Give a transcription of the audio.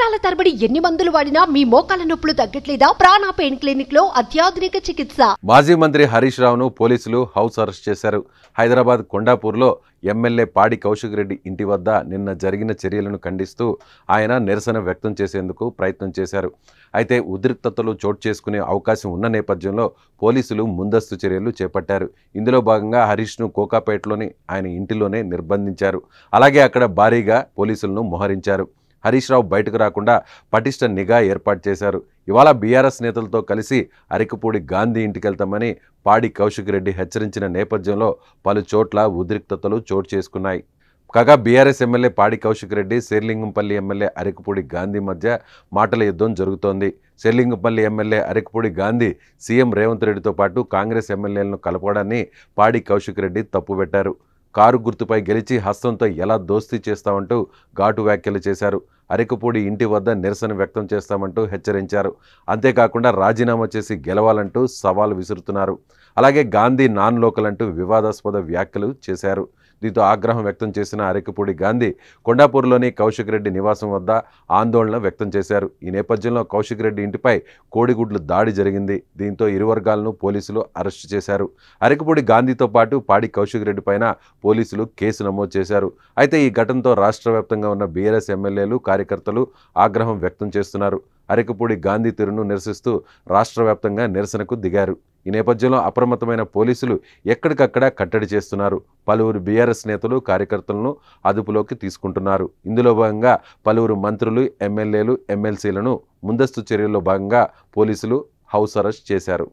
సంవత్సరాల తరబడి ఎన్ని మందులు వాడినా మీ మోకాల నొప్పులు తగ్గట్లేదా ప్రాణ పెయిన్ క్లినిక్ లో అత్యాధునిక చికిత్స మాజీ మంత్రి హరీష్ రావును పోలీసులు హౌస్ అరెస్ట్ చేశారు హైదరాబాద్ కొండాపూర్లో ఎమ్మెల్యే పాడి కౌశిక్ రెడ్డి ఇంటి వద్ద నిన్న జరిగిన చర్యలను ఖండిస్తూ ఆయన నిరసన వ్యక్తం చేసేందుకు ప్రయత్నం చేశారు అయితే ఉద్రిక్తతలు చోటు చేసుకునే అవకాశం ఉన్న నేపథ్యంలో పోలీసులు ముందస్తు చర్యలు చేపట్టారు ఇందులో భాగంగా హరీష్ను కోకాపేటలోని ఆయన ఇంటిలోనే నిర్బంధించారు అలాగే అక్కడ భారీగా పోలీసులను మోహరించారు హరీష్ రావు బయటకు రాకుండా పటిష్ట నిఘా ఏర్పాటు చేశారు ఇవాళ బీఆర్ఎస్ నేతలతో కలిసి అరికపూడి గాంధీ ఇంటికెళ్తామని పాడి కౌశిక్ రెడ్డి హెచ్చరించిన నేపథ్యంలో పలు చోట్ల ఉద్రిక్తతలు చోటు చేసుకున్నాయి కాగా BRS MLA Padi Kaushik Reddy Serilingampally MLA Arikapudi Gandhi మధ్య మాటల యుద్ధం జరుగుతోంది శేర్లింగంపల్లి ఎమ్మెల్యే అరికపూడి గాంధీ సీఎం రేవంత్ రెడ్డితో పాటు కాంగ్రెస్ ఎమ్మెల్యేలను కలపడాన్ని పాడి కౌశిక్ రెడ్డి తప్పుపెట్టారు కారు గుర్తుపై గెలిచి హస్తంతో ఎలా దోస్తీ చేస్తామంటూ ఘాటు వ్యాఖ్యలు చేశారు అరకుపూడి ఇంటి వద్ద నిరసన వ్యక్తం చేస్తామంటూ హెచ్చరించారు అంతేకాకుండా రాజీనామా చేసి గెలవాలంటూ సవాల్ విసురుతున్నారు అలాగే గాంధీ నాన్ లోకల్ అంటూ వివాదాస్పద వ్యాఖ్యలు చేశారు దీంతో ఆగ్రహం వ్యక్తం చేసిన అరికపూడి గాంధీ కొండాపూర్లోని కౌశిక్ రెడ్డి నివాసం వద్ద ఆందోళన వ్యక్తం చేశారు ఈ నేపథ్యంలో కౌశిక్ రెడ్డి ఇంటిపై కోడిగుడ్లు దాడి జరిగింది దీంతో ఇరు వర్గాలను పోలీసులు అరెస్టు చేశారు అరకుపూడి గాంధీతో పాటు పాడి కౌశిక్ రెడ్డి పైన పోలీసులు కేసు నమోదు చేశారు అయితే ఈ ఘటనతో రాష్ట్ర ఉన్న బీఆర్ఎస్ ఎమ్మెల్యేలు కార్య కార్యకర్తలు ఆగ్రహం వ్యక్తం చేస్తున్నారు అరకపూడి గాంధీ తీరును నిరసిస్తూ రాష్ట్ర వ్యాప్తంగా నిరసనకు దిగారు ఈ నేపథ్యంలో అప్రమత్తమైన పోలీసులు ఎక్కడికక్కడ కట్టడి చేస్తున్నారు పలువురు బీఆర్ఎస్ నేతలు కార్యకర్తలను అదుపులోకి తీసుకుంటున్నారు ఇందులో భాగంగా పలువురు మంత్రులు ఎమ్మెల్యేలు ఎమ్మెల్సీలను ముందస్తు చర్యల్లో భాగంగా పోలీసులు హౌస్ అరెస్ట్ చేశారు